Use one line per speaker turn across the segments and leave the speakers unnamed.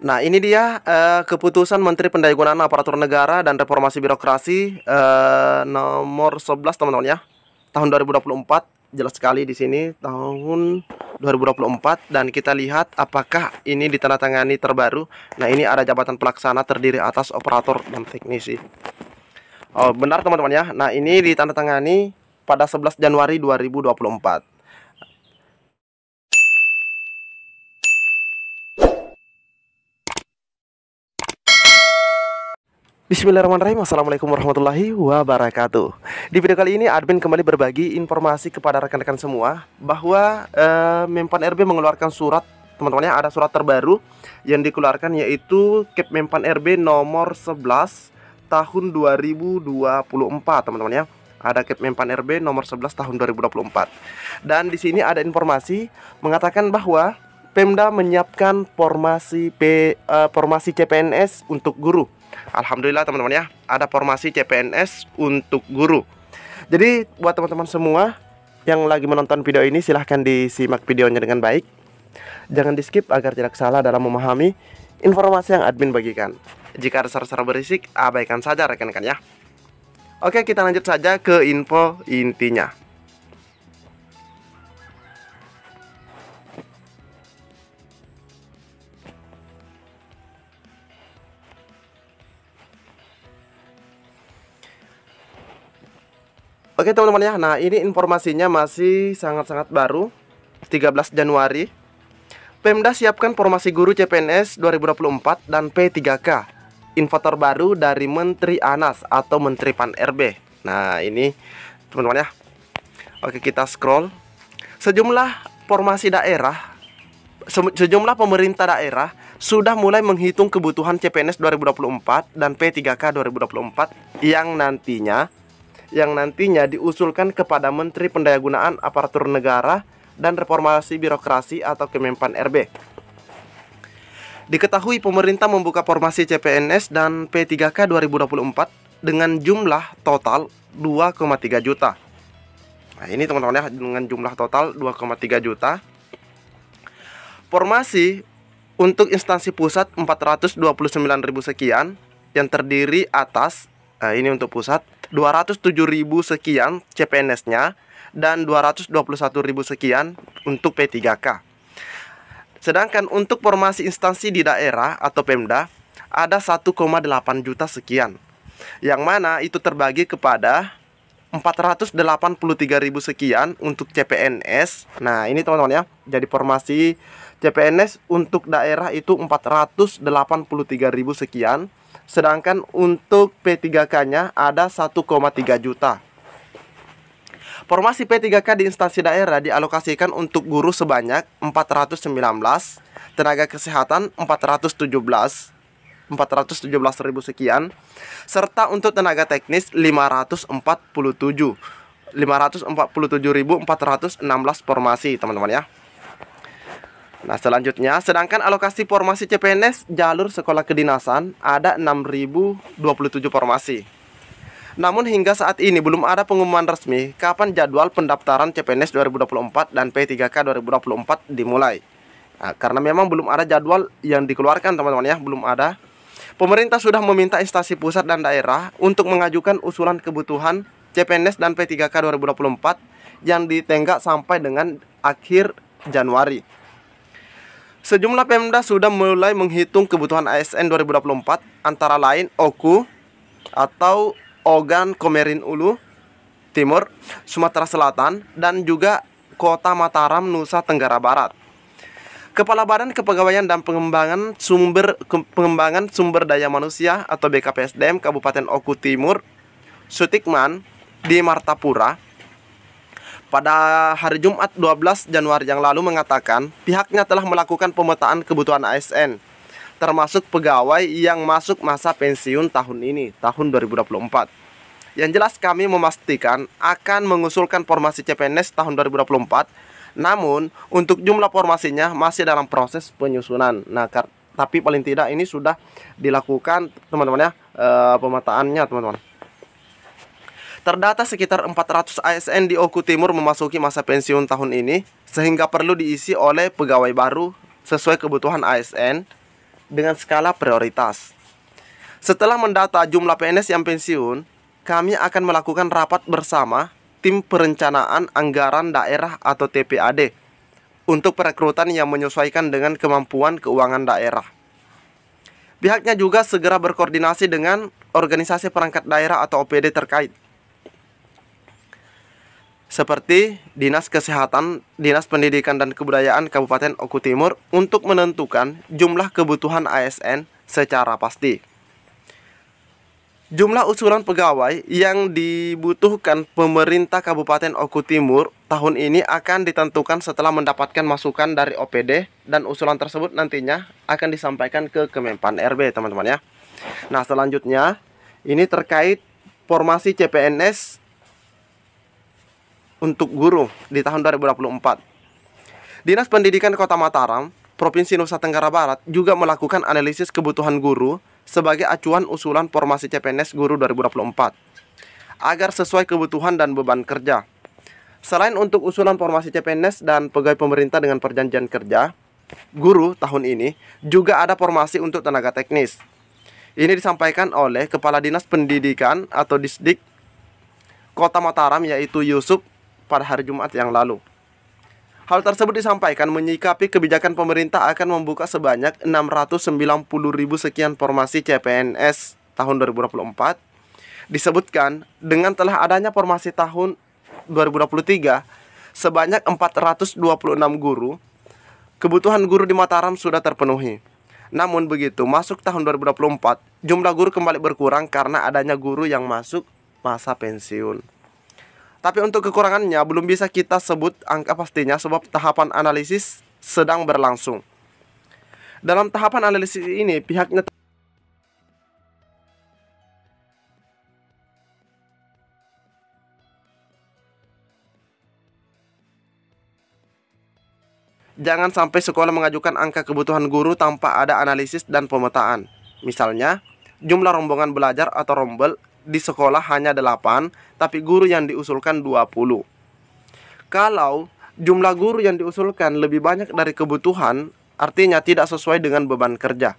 Nah, ini dia uh, keputusan Menteri Pendayagunaan Aparatur Negara dan Reformasi Birokrasi uh, nomor 11 teman-teman ya. Tahun 2024 jelas sekali di sini tahun 2024 dan kita lihat apakah ini ditandatangani terbaru. Nah, ini ada jabatan pelaksana terdiri atas operator dan teknisi. Oh, benar teman-teman ya. Nah, ini ditandatangani pada 11 Januari 2024. Bismillahirrahmanirrahim Assalamualaikum warahmatullahi wabarakatuh Di video kali ini admin kembali berbagi informasi kepada rekan-rekan semua Bahwa eh, Mempan RB mengeluarkan surat Teman-temannya ada surat terbaru Yang dikeluarkan yaitu Kep Mempan RB nomor 11 Tahun 2024 teman-teman ya ada Kep Mempan RB nomor 11 tahun 2024 Dan di sini ada informasi mengatakan bahwa Pemda menyiapkan formasi P, eh, formasi CPNS untuk guru Alhamdulillah teman-teman ya ada formasi CPNS untuk guru jadi buat teman-teman semua yang lagi menonton video ini silahkan disimak videonya dengan baik jangan di skip agar tidak salah dalam memahami informasi yang admin bagikan jika ada sara-sara berisik abaikan saja rekan-rekan ya Oke kita lanjut saja ke info intinya Oke teman-teman ya Nah ini informasinya masih sangat-sangat baru 13 Januari Pemda siapkan formasi guru CPNS 2024 dan P3K Info terbaru dari Menteri ANAS atau Menteri PAN-RB Nah ini teman-teman ya Oke kita scroll Sejumlah formasi daerah Sejumlah pemerintah daerah sudah mulai menghitung kebutuhan CPNS 2024 dan P3K 2024 yang nantinya yang nantinya diusulkan kepada Menteri Pendayagunaan Aparatur Negara dan Reformasi Birokrasi atau Kemenpan RB. Diketahui pemerintah membuka formasi CPNS dan P3K 2024 dengan jumlah total 2,3 juta. Nah, ini teman-teman ya dengan jumlah total 2,3 juta. Formasi untuk instansi pusat 429.000 sekian yang terdiri atas nah ini untuk pusat 207.000 sekian CPNS-nya dan 221.000 sekian untuk P3K. Sedangkan untuk formasi instansi di daerah atau Pemda ada 1,8 juta sekian. Yang mana itu terbagi kepada 483.000 sekian untuk CPNS. Nah, ini teman-teman ya. Jadi formasi CPNS untuk daerah itu 483.000 sekian Sedangkan untuk P3K-nya ada 1,3 juta. Formasi P3K di instansi daerah dialokasikan untuk guru sebanyak 419, tenaga kesehatan 417, 417 ribu sekian, serta untuk tenaga teknis 547. 547.416 formasi, teman-teman ya. Nah, selanjutnya, sedangkan alokasi formasi CPNS jalur sekolah kedinasan ada 6.027 formasi. Namun hingga saat ini belum ada pengumuman resmi kapan jadwal pendaftaran CPNS 2024 dan P3K 2024 dimulai. Nah, karena memang belum ada jadwal yang dikeluarkan teman-teman ya, belum ada. Pemerintah sudah meminta instansi pusat dan daerah untuk mengajukan usulan kebutuhan CPNS dan P3K 2024 yang ditenggak sampai dengan akhir Januari. Sejumlah Pemda sudah mulai menghitung kebutuhan ASN 2024 antara lain OKU atau Ogan Komerin Ulu Timur, Sumatera Selatan dan juga Kota Mataram Nusa Tenggara Barat. Kepala Badan Kepegawaian dan Pengembangan Sumber Pengembangan Sumber Daya Manusia atau BKPSDM Kabupaten Oku Timur, Sutikman di Martapura pada hari Jumat 12 Januari yang lalu mengatakan pihaknya telah melakukan pemetaan kebutuhan ASN termasuk pegawai yang masuk masa pensiun tahun ini, tahun 2024. Yang jelas kami memastikan akan mengusulkan formasi CPNS tahun 2024, namun untuk jumlah formasinya masih dalam proses penyusunan. Nah, tapi paling tidak ini sudah dilakukan teman-teman ya, eh, pemetaannya, teman-teman. Terdata sekitar 400 ASN di Oku Timur memasuki masa pensiun tahun ini, sehingga perlu diisi oleh pegawai baru sesuai kebutuhan ASN dengan skala prioritas. Setelah mendata jumlah PNS yang pensiun, kami akan melakukan rapat bersama Tim Perencanaan Anggaran Daerah atau TPAD untuk perekrutan yang menyesuaikan dengan kemampuan keuangan daerah. Pihaknya juga segera berkoordinasi dengan organisasi perangkat daerah atau OPD terkait seperti Dinas Kesehatan, Dinas Pendidikan dan Kebudayaan Kabupaten Oku Timur untuk menentukan jumlah kebutuhan ASN secara pasti. Jumlah usulan pegawai yang dibutuhkan pemerintah Kabupaten Oku Timur tahun ini akan ditentukan setelah mendapatkan masukan dari OPD dan usulan tersebut nantinya akan disampaikan ke Kemenpan RB teman-teman ya. Nah selanjutnya ini terkait formasi CPNS untuk guru di tahun 2024. Dinas Pendidikan Kota Mataram, Provinsi Nusa Tenggara Barat juga melakukan analisis kebutuhan guru sebagai acuan usulan formasi CPNS guru 2024 agar sesuai kebutuhan dan beban kerja. Selain untuk usulan formasi CPNS dan pegawai pemerintah dengan perjanjian kerja, guru tahun ini juga ada formasi untuk tenaga teknis. Ini disampaikan oleh Kepala Dinas Pendidikan atau Disdik Kota Mataram yaitu Yusuf pada hari Jumat yang lalu. Hal tersebut disampaikan menyikapi kebijakan pemerintah akan membuka sebanyak 690 ribu sekian formasi CPNS tahun 2024. Disebutkan, dengan telah adanya formasi tahun 2023, sebanyak 426 guru, kebutuhan guru di Mataram sudah terpenuhi. Namun begitu, masuk tahun 2024, jumlah guru kembali berkurang karena adanya guru yang masuk masa pensiun. Tapi untuk kekurangannya belum bisa kita sebut angka pastinya sebab tahapan analisis sedang berlangsung. Dalam tahapan analisis ini pihaknya Jangan sampai sekolah mengajukan angka kebutuhan guru tanpa ada analisis dan pemetaan. Misalnya, jumlah rombongan belajar atau rombel di sekolah hanya 8, tapi guru yang diusulkan 20. Kalau jumlah guru yang diusulkan lebih banyak dari kebutuhan, artinya tidak sesuai dengan beban kerja.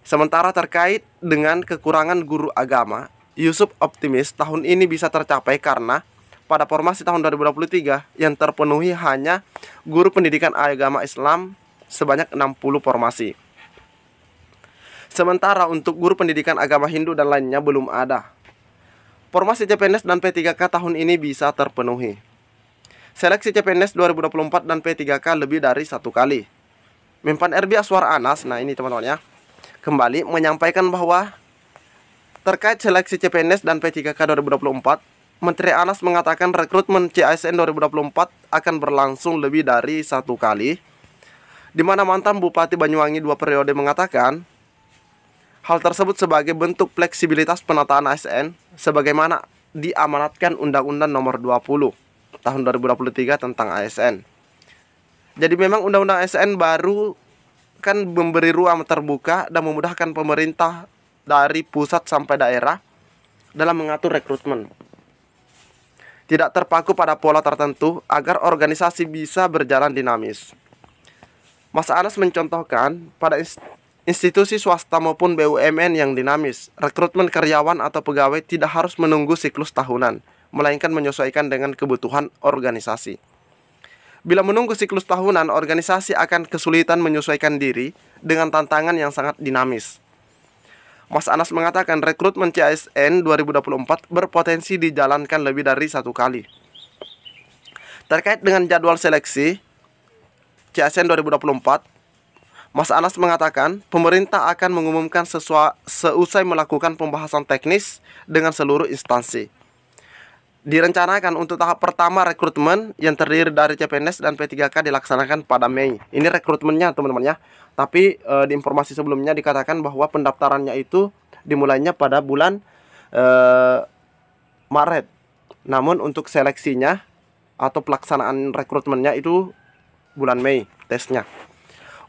Sementara terkait dengan kekurangan guru agama, Yusuf optimis tahun ini bisa tercapai karena pada formasi tahun 2023 yang terpenuhi hanya guru pendidikan agama Islam sebanyak 60 formasi. Sementara untuk guru pendidikan agama Hindu dan lainnya belum ada. Formasi CPNS dan P3K tahun ini bisa terpenuhi. Seleksi CPNS 2024 dan P3K lebih dari satu kali. Mempan RB Aswar Anas, nah ini teman-teman ya, kembali menyampaikan bahwa terkait seleksi CPNS dan P3K 2024, Menteri Anas mengatakan rekrutmen CASN 2024 akan berlangsung lebih dari satu kali, di mana mantan Bupati Banyuwangi dua periode mengatakan Hal tersebut sebagai bentuk fleksibilitas penataan ASN sebagaimana diamanatkan Undang-Undang Nomor 20 Tahun 2023 tentang ASN. Jadi memang Undang-Undang ASN baru kan memberi ruang terbuka dan memudahkan pemerintah dari pusat sampai daerah dalam mengatur rekrutmen. Tidak terpaku pada pola tertentu agar organisasi bisa berjalan dinamis. Mas Anas mencontohkan pada Institusi swasta maupun BUMN yang dinamis, rekrutmen karyawan atau pegawai tidak harus menunggu siklus tahunan, melainkan menyesuaikan dengan kebutuhan organisasi. Bila menunggu siklus tahunan, organisasi akan kesulitan menyesuaikan diri dengan tantangan yang sangat dinamis. Mas Anas mengatakan rekrutmen CSN 2024 berpotensi dijalankan lebih dari satu kali. Terkait dengan jadwal seleksi, CSN 2024, Mas Anas mengatakan pemerintah akan mengumumkan sesuai seusai melakukan pembahasan teknis dengan seluruh instansi. Direncanakan untuk tahap pertama rekrutmen yang terdiri dari CPNS dan P3K dilaksanakan pada Mei. Ini rekrutmennya teman-teman ya. Tapi e, di informasi sebelumnya dikatakan bahwa pendaftarannya itu dimulainya pada bulan e, Maret. Namun untuk seleksinya atau pelaksanaan rekrutmennya itu bulan Mei tesnya.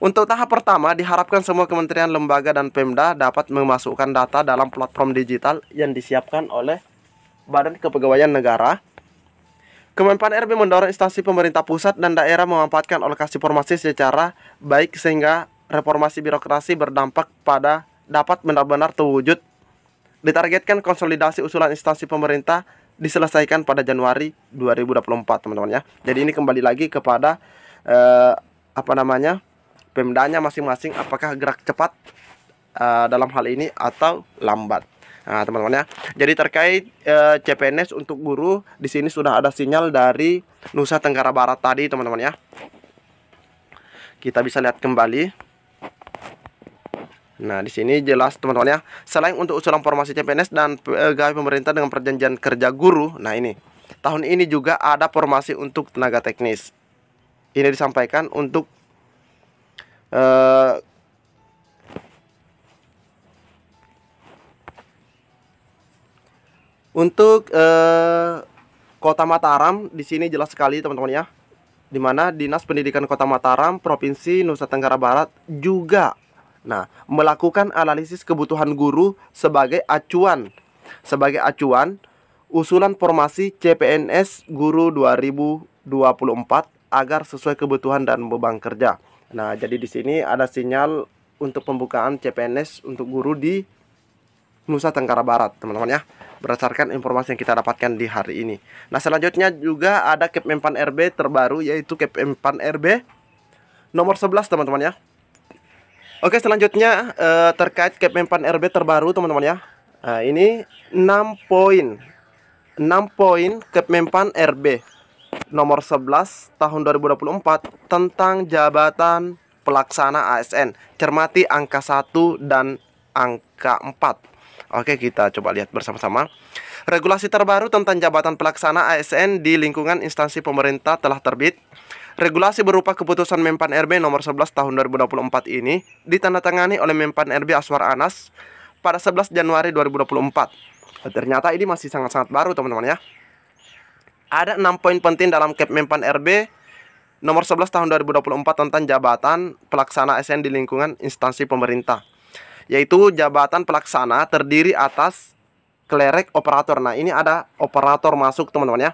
Untuk tahap pertama, diharapkan semua kementerian, lembaga, dan Pemda dapat memasukkan data dalam platform digital yang disiapkan oleh Badan Kepegawaian Negara. Kemenpan RB mendorong instansi pemerintah pusat dan daerah memanfaatkan alokasi formasi secara baik sehingga reformasi birokrasi berdampak pada dapat benar-benar terwujud. Ditargetkan konsolidasi usulan instansi pemerintah diselesaikan pada Januari 2024, teman-teman ya. Jadi ini kembali lagi kepada eh, apa namanya? pemdanya masing-masing apakah gerak cepat uh, dalam hal ini atau lambat. Nah, teman-teman ya. Jadi terkait uh, eh, CPNS untuk guru di sini sudah ada sinyal dari Nusa Tenggara Barat tadi, teman-teman ya. Kita bisa lihat kembali. Nah, di sini jelas teman-teman ya. Selain untuk usulan formasi CPNS dan pegawai eh, pemerintah dengan perjanjian kerja guru. Nah, ini. Tahun ini juga ada formasi untuk tenaga teknis. Ini disampaikan untuk uh, untuk uh, Kota Mataram di sini jelas sekali teman-teman ya. Di mana Dinas Pendidikan Kota Mataram Provinsi Nusa Tenggara Barat juga nah melakukan analisis kebutuhan guru sebagai acuan sebagai acuan usulan formasi CPNS guru 2024 agar sesuai kebutuhan dan beban kerja. Nah, jadi di sini ada sinyal untuk pembukaan CPNS untuk guru di Nusa Tenggara Barat, teman-teman ya. Berdasarkan informasi yang kita dapatkan di hari ini. Nah, selanjutnya juga ada Kepempan RB terbaru yaitu Kepempan RB nomor 11, teman-teman ya. Oke, selanjutnya eh, terkait Kepempan RB terbaru, teman-teman ya. Nah, ini 6 poin. 6 poin Kepempan RB nomor 11 tahun 2024 tentang jabatan pelaksana ASN. Cermati angka 1 dan angka 4. Oke, kita coba lihat bersama-sama. Regulasi terbaru tentang jabatan pelaksana ASN di lingkungan instansi pemerintah telah terbit. Regulasi berupa keputusan Mempan RB nomor 11 tahun 2024 ini ditandatangani oleh Mempan RB Aswar Anas pada 11 Januari 2024. Ternyata ini masih sangat-sangat baru teman-teman ya ada enam poin penting dalam Kepmenpan RB nomor 11 tahun 2024 tentang jabatan pelaksana ASN di lingkungan instansi pemerintah. Yaitu jabatan pelaksana terdiri atas klerek operator. Nah, ini ada operator masuk, teman-teman ya.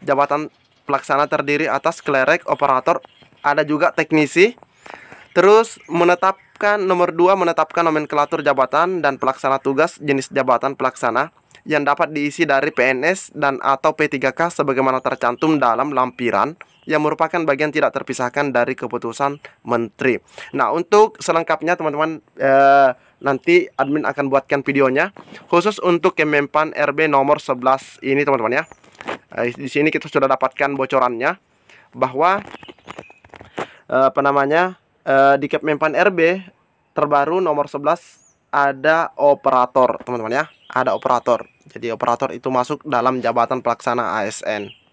Jabatan pelaksana terdiri atas klerek operator, ada juga teknisi. Terus menetapkan nomor 2 menetapkan nomenklatur jabatan dan pelaksana tugas jenis jabatan pelaksana yang dapat diisi dari PNS dan atau P3K sebagaimana tercantum dalam lampiran yang merupakan bagian tidak terpisahkan dari keputusan menteri. Nah, untuk selengkapnya teman-teman eh, nanti admin akan buatkan videonya khusus untuk Kemenpan RB nomor 11 ini teman-teman ya. Eh, di sini kita sudah dapatkan bocorannya bahwa eh, apa namanya? Eh, di Kemenpan RB terbaru nomor 11 ada operator, teman-teman ya. Ada operator. Jadi operator itu masuk dalam jabatan pelaksana ASN.